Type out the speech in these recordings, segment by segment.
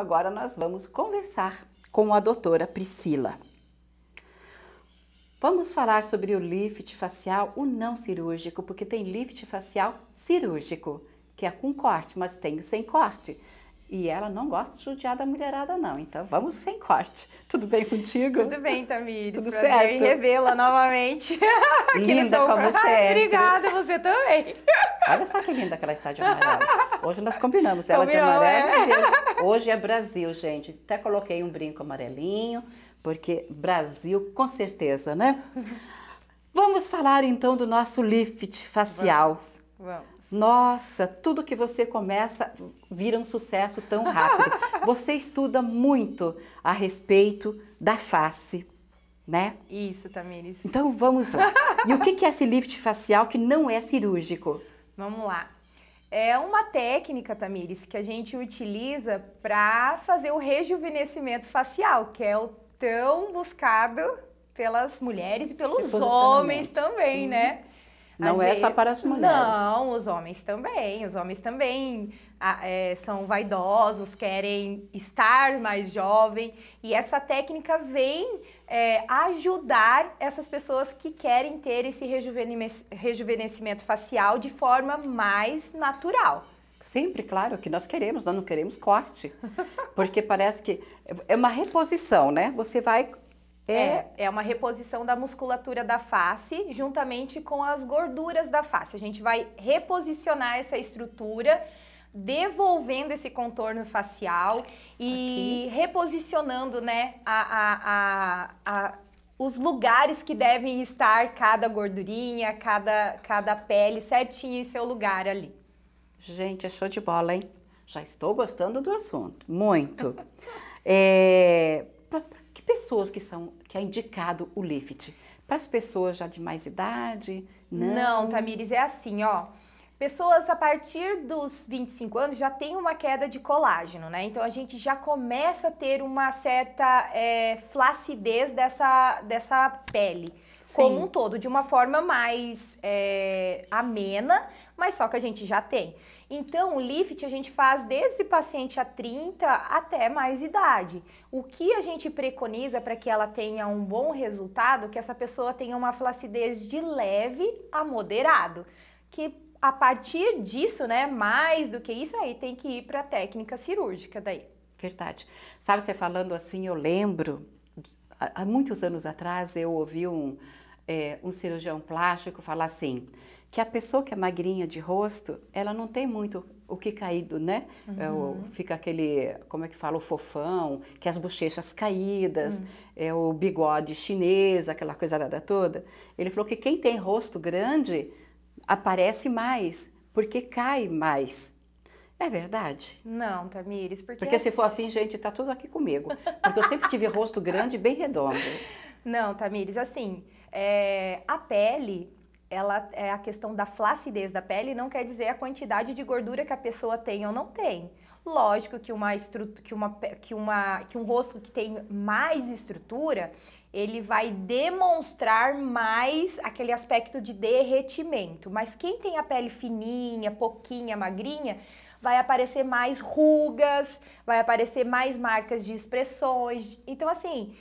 agora nós vamos conversar com a doutora Priscila. Vamos falar sobre o lift facial, o não cirúrgico, porque tem lift facial cirúrgico, que é com corte, mas tem o sem corte. E ela não gosta de judiar da mulherada, não. Então vamos sem corte. Tudo bem contigo? Tudo bem, Tamires. Tudo Prazer certo. revê-la novamente. linda como você é. Obrigada, você também. Olha só que linda que ela está de amarelo. Hoje nós combinamos ela Combinou, de amarelo. É? Hoje, hoje é Brasil, gente. Até coloquei um brinco amarelinho, porque Brasil, com certeza, né? Vamos falar então do nosso lift facial. Vamos. Vamos. Nossa, tudo que você começa vira um sucesso tão rápido. Você estuda muito a respeito da face, né? Isso, Tamires. Então vamos lá. E o que é esse lift facial que não é cirúrgico? Vamos lá. É uma técnica, Tamires, que a gente utiliza para fazer o rejuvenescimento facial, que é o tão buscado pelas mulheres e pelos homens também, né? uhum. né? Não é só para as mulheres. Não, os homens também. Os homens também é, são vaidosos, querem estar mais jovem. E essa técnica vem é, ajudar essas pessoas que querem ter esse rejuvenescimento facial de forma mais natural. Sempre, claro, que nós queremos, nós não queremos corte. Porque parece que é uma reposição, né? Você vai é. é, é, uma reposição da musculatura da face juntamente com as gorduras da face. A gente vai reposicionar essa estrutura, devolvendo esse contorno facial e Aqui. reposicionando né, a, a, a, a, os lugares que devem estar cada gordurinha, cada, cada pele certinho em seu lugar ali. Gente, é show de bola, hein? Já estou gostando do assunto, muito. é, pessoas que são que é indicado o lift? Para as pessoas já de mais idade? Não, não Tamires, é assim, ó. Pessoas a partir dos 25 anos já tem uma queda de colágeno, né? Então a gente já começa a ter uma certa é, flacidez dessa, dessa pele Sim. como um todo, de uma forma mais é, amena, mas só que a gente já tem. Então, o lift a gente faz desde paciente a 30 até mais idade. O que a gente preconiza para que ela tenha um bom resultado, que essa pessoa tenha uma flacidez de leve a moderado, que a partir disso, né, mais do que isso aí tem que ir para a técnica cirúrgica daí. Verdade. Sabe você falando assim, eu lembro há muitos anos atrás eu ouvi um é, um cirurgião plástico falar assim: que a pessoa que é magrinha de rosto, ela não tem muito o que caído, né? É uhum. É, fica aquele, como é que fala, o fofão, que as bochechas caídas, uhum. é o bigode chinês, aquela coisa dada toda. Ele falou que quem tem rosto grande aparece mais, porque cai mais. É verdade? Não, Tamires, porque... Porque é se for assim. assim, gente, tá tudo aqui comigo. Porque eu sempre tive rosto grande e bem redondo. Não, Tamires, assim, é, a pele ela é a questão da flacidez da pele não quer dizer a quantidade de gordura que a pessoa tem ou não tem. Lógico que uma estrutura, que uma que uma que um rosto que tem mais estrutura, ele vai demonstrar mais aquele aspecto de derretimento. Mas quem tem a pele fininha, pouquinha, magrinha, vai aparecer mais rugas, vai aparecer mais marcas de expressões. Então assim,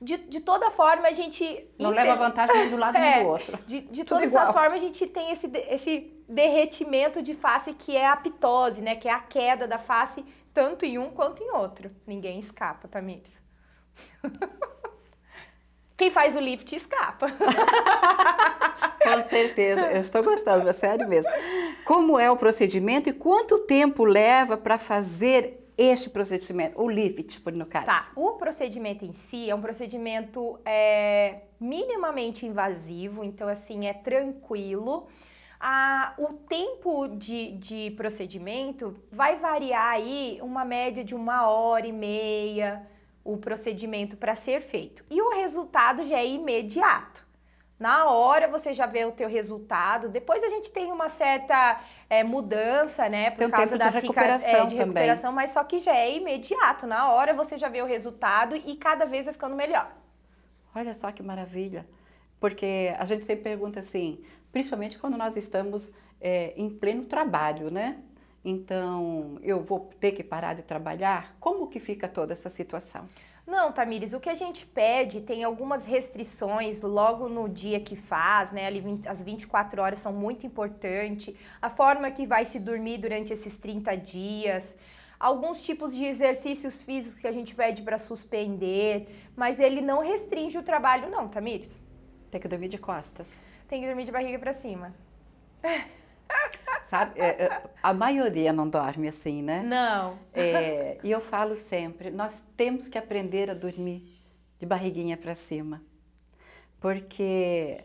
de, de toda forma a gente. Não leva vantagem do lado é, nem do é, outro. De, de todas igual. as formas a gente tem esse, esse derretimento de face que é a pitose, né? Que é a queda da face, tanto em um quanto em outro. Ninguém escapa, Tamires. Quem faz o lift escapa. Com certeza, eu estou gostando, é sério mesmo. Como é o procedimento e quanto tempo leva para fazer este procedimento, o lift, por no caso? Tá, o procedimento em si é um procedimento é, minimamente invasivo, então assim, é tranquilo. Ah, o tempo de, de procedimento vai variar aí uma média de uma hora e meia, o procedimento para ser feito. E o resultado já é imediato. Na hora você já vê o teu resultado. Depois a gente tem uma certa é, mudança, né? Por tem causa tempo da de recuperação cica, é, de recuperação, mas só que já é imediato. Na hora você já vê o resultado e cada vez vai ficando melhor. Olha só que maravilha. Porque a gente sempre pergunta assim, principalmente quando nós estamos é, em pleno trabalho, né? Então, eu vou ter que parar de trabalhar? Como que fica toda essa situação? Não, Tamires, o que a gente pede tem algumas restrições logo no dia que faz, né? Ali 20, as 24 horas são muito importantes. A forma que vai se dormir durante esses 30 dias. Alguns tipos de exercícios físicos que a gente pede para suspender, mas ele não restringe o trabalho, não, Tamires. Tem que dormir de costas. Tem que dormir de barriga para cima. Sabe? É, é, a maioria não dorme assim, né? Não. É, e eu falo sempre, nós temos que aprender a dormir de barriguinha para cima. Porque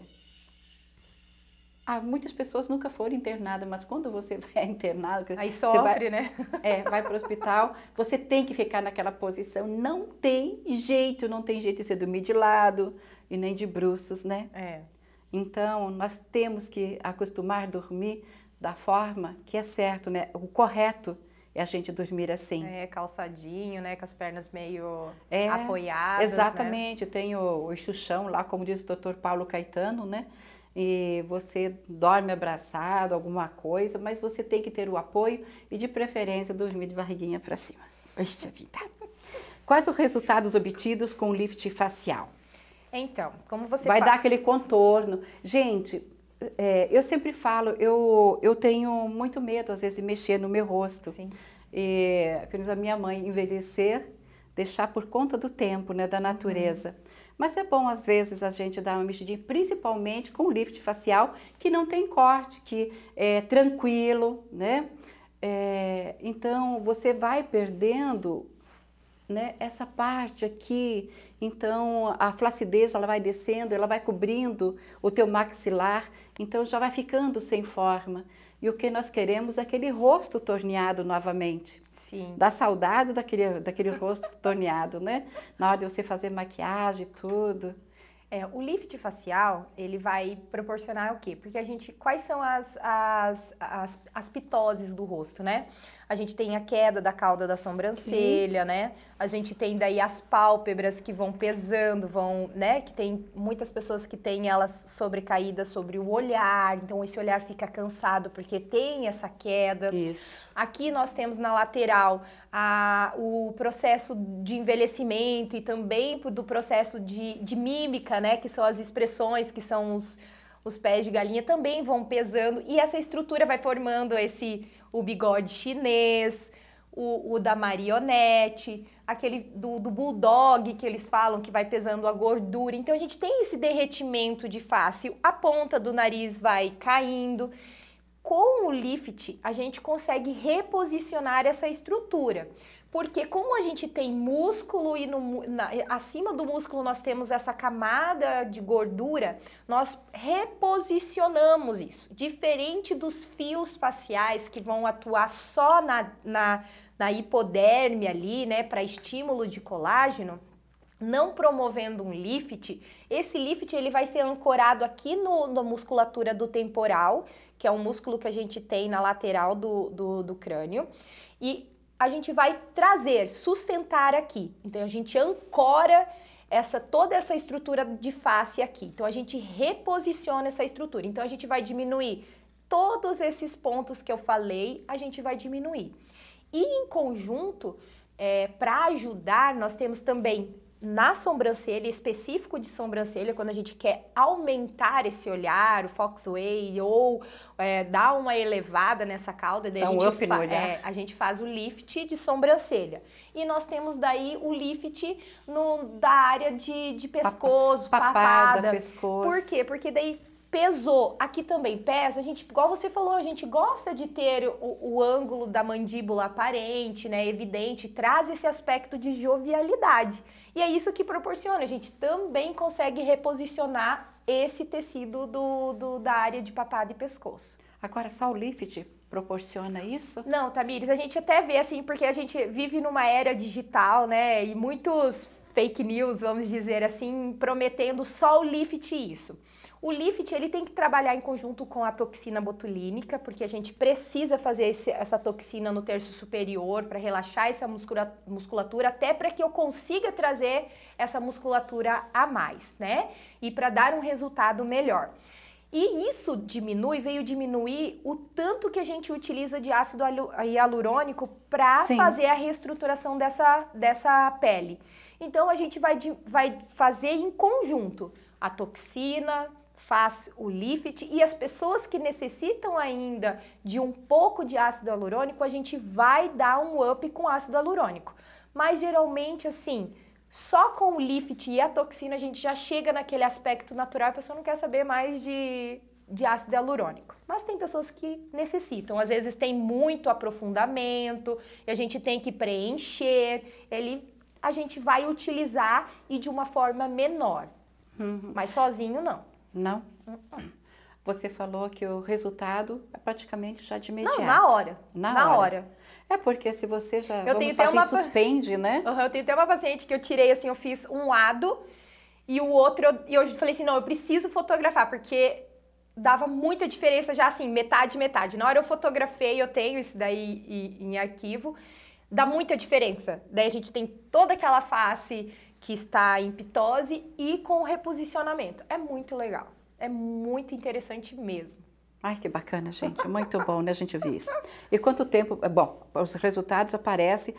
ah, muitas pessoas nunca foram internadas, mas quando você vai internado, aí sofre, vai, né? É, vai para o hospital, você tem que ficar naquela posição. Não tem jeito, não tem jeito de você dormir de lado e nem de bruços, né? É. Então, nós temos que acostumar a dormir da forma que é certo, né? O correto é a gente dormir assim. É, calçadinho, né? Com as pernas meio é, apoiadas. Né? Exatamente, né? tem o, o chuchão lá, como diz o doutor Paulo Caetano, né? E você dorme abraçado, alguma coisa, mas você tem que ter o apoio e, de preferência, dormir de barriguinha para cima. Poxa vida! Quais os resultados obtidos com o lift facial? Então, como você vai fala? dar aquele contorno. Gente, é, eu sempre falo, eu, eu tenho muito medo, às vezes, de mexer no meu rosto. Sim. a minha mãe envelhecer, deixar por conta do tempo, né, da natureza. Uhum. Mas é bom, às vezes, a gente dar uma mexidinha, principalmente com o lift facial, que não tem corte, que é tranquilo, né? É, então, você vai perdendo né? Essa parte aqui, então a flacidez ela vai descendo, ela vai cobrindo o teu maxilar, então já vai ficando sem forma. E o que nós queremos é aquele rosto torneado novamente. Sim. Dá saudade daquele, daquele rosto torneado, né? Na hora de você fazer maquiagem e tudo. É, o lift facial, ele vai proporcionar o quê? Porque a gente, quais são as, as, as, as pitoses do rosto, né? a gente tem a queda da cauda da sobrancelha, Sim. né? A gente tem daí as pálpebras que vão pesando, vão, né? Que tem muitas pessoas que têm elas sobrecaídas sobre o olhar, então esse olhar fica cansado porque tem essa queda. Isso. Aqui nós temos na lateral a, o processo de envelhecimento e também do processo de, de mímica, né? Que são as expressões, que são os os pés de galinha também vão pesando e essa estrutura vai formando esse o bigode chinês, o, o da marionete, aquele do, do, bulldog que eles falam que vai pesando a gordura. Então a gente tem esse derretimento de face, a ponta do nariz vai caindo. Com o lift, a gente consegue reposicionar essa estrutura porque como a gente tem músculo e no, na, acima do músculo nós temos essa camada de gordura, nós reposicionamos isso, diferente dos fios faciais que vão atuar só na, na, na hipoderme ali, né, para estímulo de colágeno não promovendo um lift, esse lift ele vai ser ancorado aqui no, na musculatura do temporal, que é um músculo que a gente tem na lateral do, do, do crânio, e a gente vai trazer, sustentar aqui. Então a gente ancora essa toda essa estrutura de face aqui. Então a gente reposiciona essa estrutura. Então a gente vai diminuir todos esses pontos que eu falei, a gente vai diminuir. E em conjunto, é, para ajudar, nós temos também na sobrancelha, específico de sobrancelha, quando a gente quer aumentar esse olhar, o fox way ou é, dar uma elevada nessa cauda, daí então, a, gente é, a gente faz o lift de sobrancelha. E nós temos daí o lift no, da área de, de pescoço, papada, papada. pescoço. Por quê? Porque daí pesou. Aqui também pesa. A gente, igual você falou, a gente gosta de ter o, o ângulo da mandíbula aparente, né? Evidente, traz esse aspecto de jovialidade. E é isso que proporciona. A gente também consegue reposicionar esse tecido do, do da área de papada e pescoço. Agora, só o lift proporciona isso? Não, Tamires, a gente até vê assim, porque a gente vive numa era digital, né? E muitos fake news, vamos dizer assim, prometendo só o lift isso. O lift ele tem que trabalhar em conjunto com a toxina botulínica, porque a gente precisa fazer esse, essa toxina no terço superior para relaxar essa musculatura, musculatura até para que eu consiga trazer essa musculatura a mais, né? E para dar um resultado melhor. E isso diminui, veio diminuir o tanto que a gente utiliza de ácido hialurônico para fazer a reestruturação dessa, dessa pele. Então a gente vai, vai fazer em conjunto a toxina, faz o lift e as pessoas que necessitam ainda de um pouco de ácido hialurônico, a gente vai dar um up com ácido hialurônico. Mas geralmente assim, só com o lift e a toxina a gente já chega naquele aspecto natural, a pessoa não quer saber mais de de ácido hialurônico. Mas tem pessoas que necessitam, às vezes tem muito aprofundamento, e a gente tem que preencher, ele a gente vai utilizar e de uma forma menor. Uhum. Mas sozinho não. Não. Você falou que o resultado é praticamente já de imediato. Não, na hora. Na, na hora. hora. É porque se você já eu vamos assim, uma... suspende, né? Uhum, eu tenho até uma paciente que eu tirei assim, eu fiz um lado e o outro eu, e eu falei assim, não, eu preciso fotografar porque dava muita diferença já assim, metade metade. Na hora eu fotografei, eu tenho isso daí em arquivo, dá muita diferença. Daí a gente tem toda aquela face que está em pitose e com reposicionamento. É muito legal. É muito interessante mesmo. Ai, que bacana, gente. Muito bom, né? A gente ouvir isso. E quanto tempo? É, bom, os resultados aparecem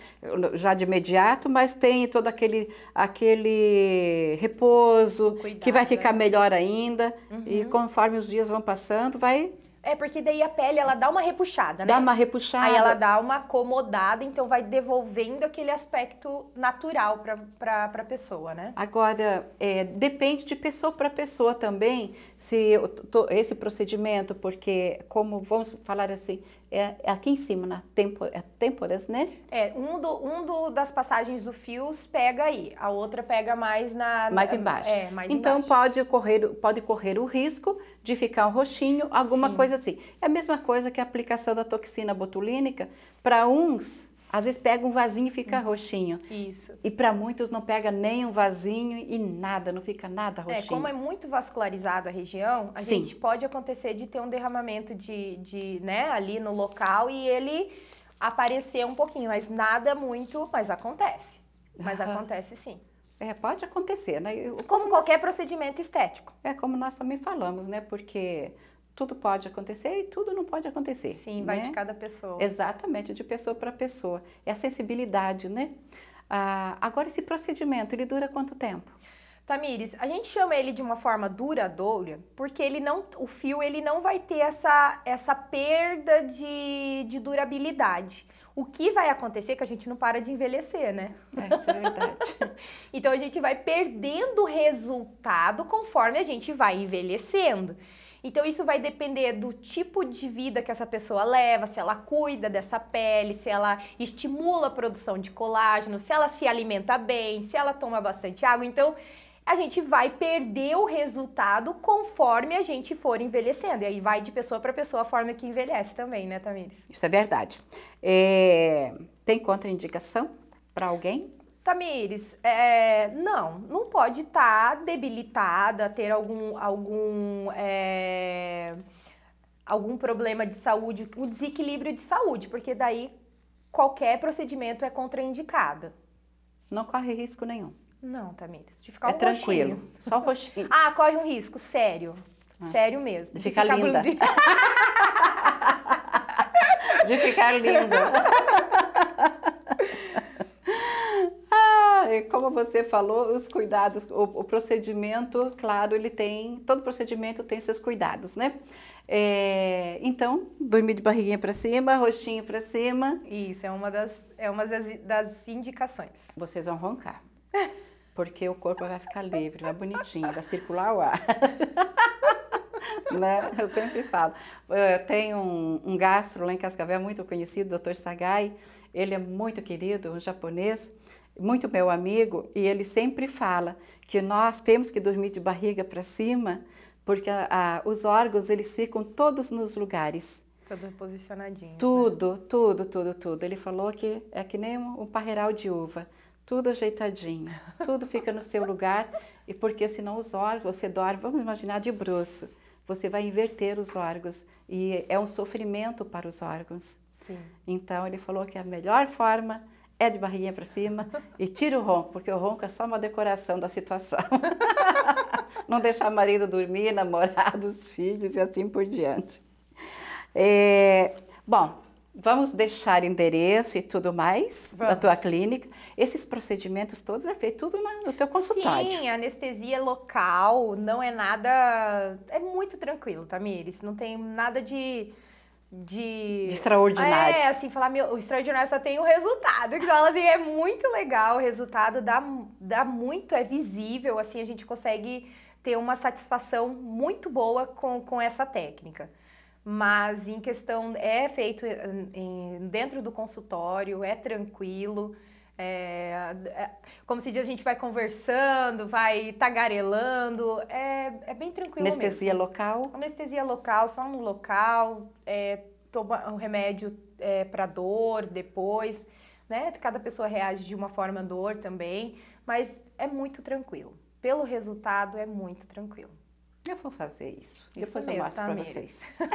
já de imediato, mas tem todo aquele, aquele repouso Cuidado, que vai ficar né? melhor ainda. Uhum. E conforme os dias vão passando, vai é, porque daí a pele, ela dá uma repuxada, né? Dá uma repuxada. Aí ela dá uma acomodada, então vai devolvendo aquele aspecto natural para a pessoa, né? Agora, é, depende de pessoa para pessoa também, se tô, esse procedimento, porque como, vamos falar assim, é, é, aqui em cima, na tempo, é têmporas, né? É, um, do, um do, das passagens do fios pega aí, a outra pega mais na... Mais embaixo. É, mais então, embaixo. Pode, correr, pode correr o risco de ficar um roxinho, alguma Sim. coisa assim. É a mesma coisa que a aplicação da toxina botulínica, para uns às vezes pega um vasinho e fica uhum. roxinho. Isso. E para muitos não pega nem um vasinho e nada, não fica nada é, roxinho. É, como é muito vascularizado a região, a Sim. gente pode acontecer de ter um derramamento de, de, né, ali no local e ele aparecer um pouquinho, mas nada muito, mas acontece. Mas acontece sim. É, pode acontecer, né? como, como, qualquer nós... procedimento estético. É, como nós também falamos, né? Porque tudo pode acontecer e tudo não pode acontecer. Sim, vai né? de cada pessoa. Exatamente, de pessoa para pessoa. É a sensibilidade, né? Ah, agora, esse procedimento, ele dura quanto tempo? Tamires, a gente chama ele de uma forma duradoura, porque ele não, o fio ele não vai ter essa, essa perda de, de durabilidade. O que vai acontecer é que a gente não para de envelhecer, né? É, isso é verdade. então a gente vai perdendo resultado conforme a gente vai envelhecendo. Então isso vai depender do tipo de vida que essa pessoa leva, se ela cuida dessa pele, se ela estimula a produção de colágeno, se ela se alimenta bem, se ela toma bastante água. Então a gente vai perder o resultado conforme a gente for envelhecendo. E aí vai de pessoa para pessoa a forma que envelhece também, né, Tamires? Isso é verdade. É... Tem contraindicação para alguém? Tamires, é, não, não pode estar tá debilitada, ter algum, algum, é, algum problema de saúde, o um desequilíbrio de saúde, porque daí qualquer procedimento é contraindicado. Não corre risco nenhum. Não, Tamires, de ficar é um tranquilo, roxinho. só roxinho. ah, corre um risco, sério, ah. sério mesmo. De, de ficar, ficar linda. de ficar linda. como você falou, os cuidados, o, o, procedimento, claro, ele tem, todo procedimento tem seus cuidados, né? É, então, dormir de barriguinha para cima, rostinho para cima. Isso, é uma, das, é uma das, das indicações. Vocês vão roncar. Porque o corpo vai ficar livre, vai bonitinho, vai circular o ar. né? Eu sempre falo. Tem um, um gastro lá em Cascavel muito conhecido, Dr. Sagai. Ele é muito querido, um japonês muito meu amigo, e ele sempre fala que nós temos que dormir de barriga para cima, porque a, a, os órgãos eles ficam todos nos lugares. Tudo posicionadinho. Né? Tudo, né? tudo, tudo, tudo. Ele falou que é que nem um, um parreiral de uva, tudo ajeitadinho, tudo fica no seu lugar, e porque senão os órgãos, você dorme, vamos imaginar de bruxo, você vai inverter os órgãos, e é um sofrimento para os órgãos. Sim. Então ele falou que a melhor forma é de barriguinha para cima e tira o ronco, porque o ronco é só uma decoração da situação. Não deixar marido dormir, namorados, filhos e assim por diante. É, bom, vamos deixar endereço e tudo mais vamos. da tua clínica. Esses procedimentos todos é feito tudo na, no teu consultório. Sim, anestesia local, não é nada... É muito tranquilo, Tamires, não tem nada de de... de extraordinário. É, assim, falar, meu, o extraordinário só tem o resultado. Que então, fala assim, é muito legal o resultado, dá, dá muito, é visível, assim, a gente consegue ter uma satisfação muito boa com, com essa técnica. Mas em questão, é feito em, dentro do consultório, é tranquilo. É, é, como se diz, a gente vai conversando, vai tagarelando, é, é bem tranquilo Anestesia mesmo. local? Anestesia local, só no local, é, toma um remédio é, para dor depois, né? Cada pessoa reage de uma forma à dor também, mas é muito tranquilo. Pelo resultado, é muito tranquilo. Eu vou fazer isso. isso Depois mesmo, eu mostro tá, para vocês.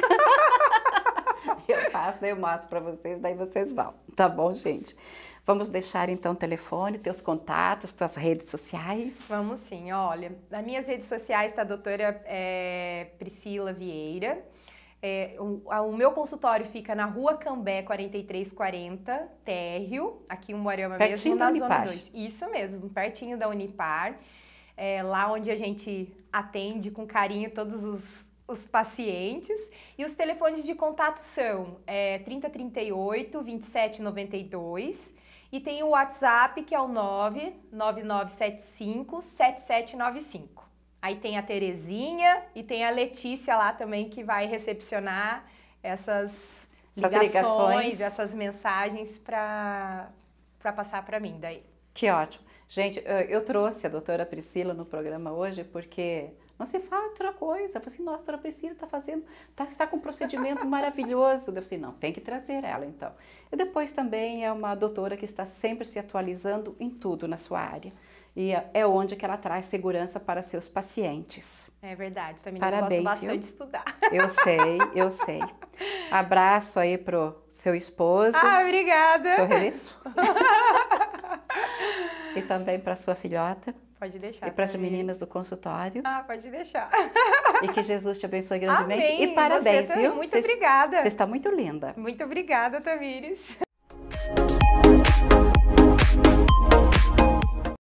eu faço, né? eu mostro para vocês, daí vocês vão. Tá bom, gente? Vamos deixar então o telefone, teus contatos, tuas redes sociais. Vamos sim, olha. Nas minhas redes sociais está a doutora é, Priscila Vieira. É, o, a, o, meu consultório fica na rua Cambé 4340, térreo, aqui em Moarama pertinho mesmo, na Zona Unipar. 2. Isso mesmo, pertinho da Unipar. É, lá onde a gente atende com carinho todos os, os pacientes. E os telefones de contato são é, 3038 2792 e tem o WhatsApp que é o 99975 7795. Aí tem a Terezinha e tem a Letícia lá também que vai recepcionar essas, essas ligações, ligações, essas mensagens para passar para mim daí. Que ótimo. Gente, eu trouxe a doutora Priscila no programa hoje porque mas você fala outra coisa. Eu falei assim, nossa, a doutora Priscila está fazendo, tá, está com um procedimento maravilhoso. Eu falei assim, não, tem que trazer ela então. E depois também é uma doutora que está sempre se atualizando em tudo na sua área. E é, é onde que ela traz segurança para seus pacientes. É verdade, também Parabéns, gosto bastante de estudar. Eu sei, eu sei. Abraço aí pro seu esposo. Ah, obrigada. Seu e também para sua filhota. Pode deixar. E para as meninas do consultório. Ah, pode deixar. E que Jesus te abençoe grandemente. Amém. E parabéns, Você tá viu? Muito Cês, obrigada. Você está muito linda. Muito obrigada, Tamires.